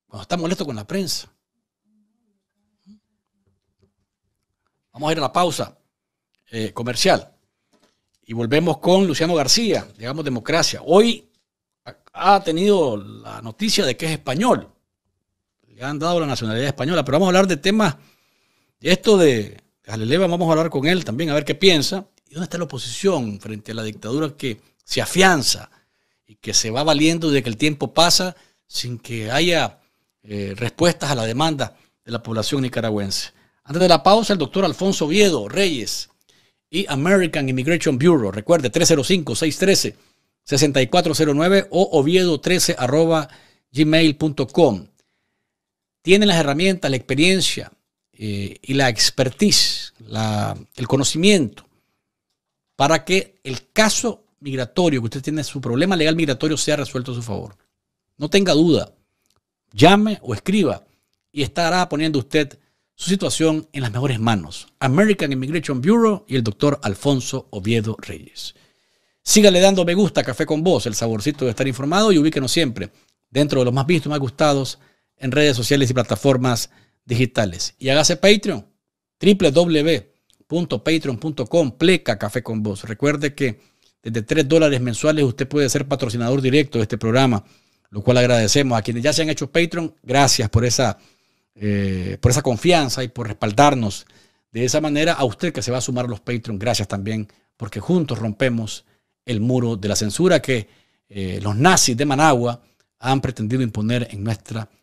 cuando está molesto con la prensa. Vamos a ir a la pausa eh, comercial y volvemos con Luciano García, digamos Democracia. Hoy ha tenido la noticia de que es español han dado la nacionalidad española. Pero vamos a hablar de temas, de esto de Jaleleva, vamos a hablar con él también, a ver qué piensa. ¿Y dónde está la oposición frente a la dictadura que se afianza y que se va valiendo de que el tiempo pasa sin que haya eh, respuestas a la demanda de la población nicaragüense? Antes de la pausa, el doctor Alfonso Oviedo Reyes y American Immigration Bureau. Recuerde, 305-613-6409 o oviedo13 gmail.com. Tiene las herramientas, la experiencia eh, y la expertise, el conocimiento, para que el caso migratorio que usted tiene, su problema legal migratorio, sea resuelto a su favor. No tenga duda, llame o escriba y estará poniendo usted su situación en las mejores manos. American Immigration Bureau y el doctor Alfonso Oviedo Reyes. Sígale dando me gusta Café con Vos, el saborcito de estar informado y ubíquenos siempre dentro de los más vistos y más gustados en redes sociales y plataformas digitales. Y hágase Patreon, www.patreon.com, pleca café con vos. Recuerde que desde 3 dólares mensuales usted puede ser patrocinador directo de este programa, lo cual agradecemos a quienes ya se han hecho Patreon. Gracias por esa, eh, por esa confianza y por respaldarnos. De esa manera, a usted que se va a sumar a los Patreon, gracias también, porque juntos rompemos el muro de la censura que eh, los nazis de Managua han pretendido imponer en nuestra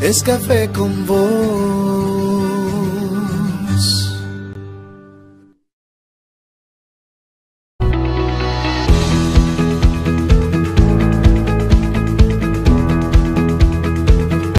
es café con vos.